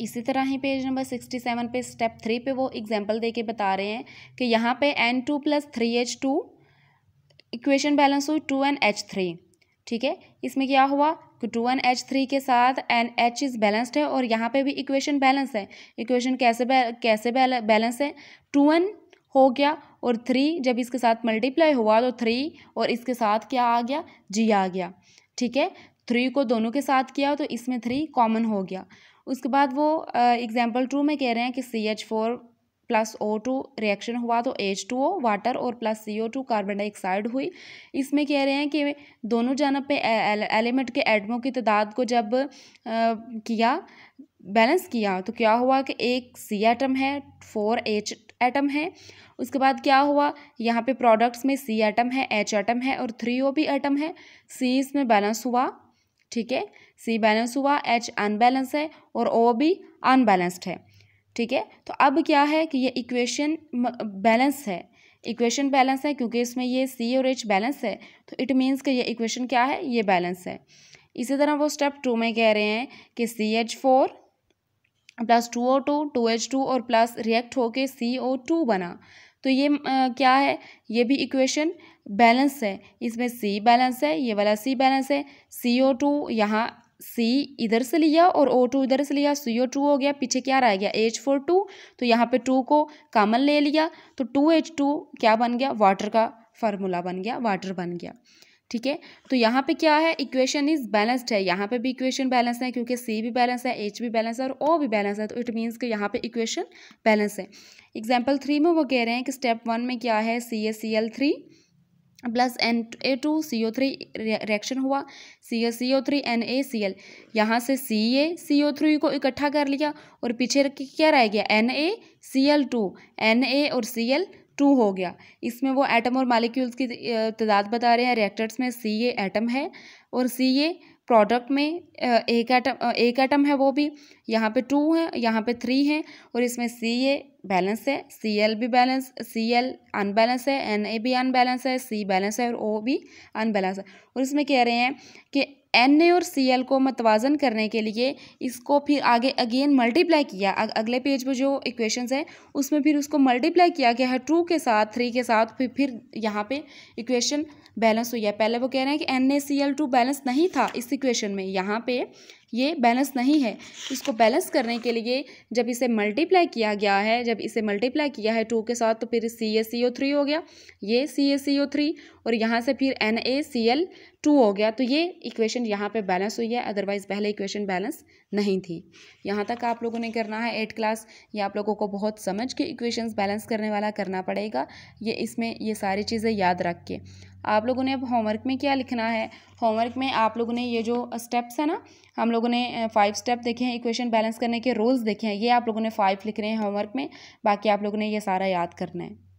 इसी तरह ही पेज नंबर सिक्सटी सेवन पे स्टेप थ्री पे वो एग्जाम्पल दे के बता रहे हैं कि यहाँ पे N two plus three H two equation balance हुई टू एन एच थ्री ठीक है इसमें क्या हुआ कि टू एन एच थ्री के साथ एन एच इज़ बैलेंस्ड है और यहाँ पे भी इक्वेशन बैलेंस है इक्वेशन कैसे बै, कैसे बैलेंस है टू एन हो गया और थ्री जब इसके साथ मल्टीप्लाई हुआ तो थ्री और इसके साथ क्या आ गया जी आ गया ठीक है थ्री को दोनों के साथ किया तो इसमें थ्री कॉमन हो गया उसके बाद वो एग्जाम्पल टू में कह रहे हैं कि C H four plus O two reaction हुआ तो एच टू ओ वाटर और plus C O two carbon dioxide हुई इसमें कह रहे हैं कि दोनों जानब पे एलिमेंट के एटमों की तादाद को जब आ, किया बैलेंस किया तो क्या हुआ कि एक सी एटम है फोर एच एटम है उसके बाद क्या हुआ यहाँ पे प्रोडक्ट्स में सी एटम है एच एटम है और थ्री ओ भी एटम है सी इसमें बैलेंस हुआ ठीक है सी बैलेंस हुआ एच अनबैलेंस है और ओ भी अनबैलेंस्ड है ठीक है तो अब क्या है कि ये इक्वेशन बैलेंस है इक्वेशन बैलेंस है क्योंकि इसमें ये सी और एच बैलेंस है तो इट मीन्स कि ये इक्वेशन क्या है ये बैलेंस है इसी तरह वो स्टेप टू में कह रहे हैं कि C H four plus two O two two H two और प्लस रिएक्ट होके सी ओ टू बना तो ये क्या है ये भी इक्वेशन बैलेंस है इसमें सी बैलेंस है ये वाला सी बैलेंस है सी ओ टू यहाँ सी इधर से लिया और ओ टू इधर से लिया सी ओ टू हो गया पीछे क्या रह गया एच फोर टू तो यहाँ पे टू को कामन ले लिया तो टू एच टू क्या बन गया वाटर का फार्मूला बन गया वाटर बन गया ठीक है तो यहाँ पे क्या है इक्वेशन इज बैलेंस्ड है यहाँ पे भी इक्वेशन बैलेंस है क्योंकि सी भी बैलेंस है एच भी बैलेंस है और ओ भी बैलेंस है तो इट मीन्स कि यहाँ पे इक्वेशन बैलेंस है एग्जाम्पल थ्री में वो कह रहे हैं कि स्टेप वन में क्या है C A C L three plus N A two C O three reaction हुआ C A C O three N A C L यहाँ से सी ए सी ओ थ्री को इकट्ठा कर लिया और पीछे क्या रह गया N A C L two N A और सी एल टू हो गया इसमें वो एटम और मालिक्यूल्स की तादाद बता रहे हैं रिएक्टर्स में सी ए एटम है और सी ए प्रोडक्ट में एक एटम एक एटम है वो भी यहाँ पे टू है यहाँ पे थ्री है और इसमें सी ए बैलेंस है सी एल भी बैलेंस सी एल अनबैलेंस है एन ए भी अनबैलेंस है सी बैलेंस है और ओ भी अनबैलेंस है और इसमें कह रहे हैं कि एन ए और सी एल को मतवाजन करने के लिए इसको फिर आगे अगेन मल्टीप्लाई किया अग, अगले पेज पर जो इक्वेशंस है उसमें फिर उसको मल्टीप्लाई किया गया है टू के साथ थ्री के साथ फिर फिर यहाँ पे इक्वेशन बैलेंस हुई है पहले वो कह रहे हैं कि N A C L two balance नहीं था इस इक्वेशन में यहाँ पे ये बैलेंस नहीं है इसको बैलेंस करने के लिए जब इसे मल्टीप्लाई किया गया है जब इसे मल्टीप्लाई किया है टू के साथ तो फिर C S C O three हो गया ये C S C O three और यहाँ से फिर N A C L two हो गया तो ये इक्वेशन यहाँ पे बैलेंस हुई है अदरवाइज़ पहले इक्वेशन बैलेंस नहीं थी यहाँ तक आप लोगों ने करना है एट क्लास ये आप लोगों को बहुत समझ के इक्वेशंस बैलेंस करने वाला करना पड़ेगा ये इसमें ये सारी चीज़ें याद रख के आप लोगों ने अब होमवर्क में क्या लिखना है होमवर्क में आप लोगों ने ये जो स्टेप्स है ना हम लोगों ने फाइव स्टेप देखे हैं इक्वेशन बैलेंस करने के रोल्स देखे हैं ये आप लोगों ने फाइव लिख रहे हैं होमवर्क में बाकी आप लोगों ने ये सारा याद करना है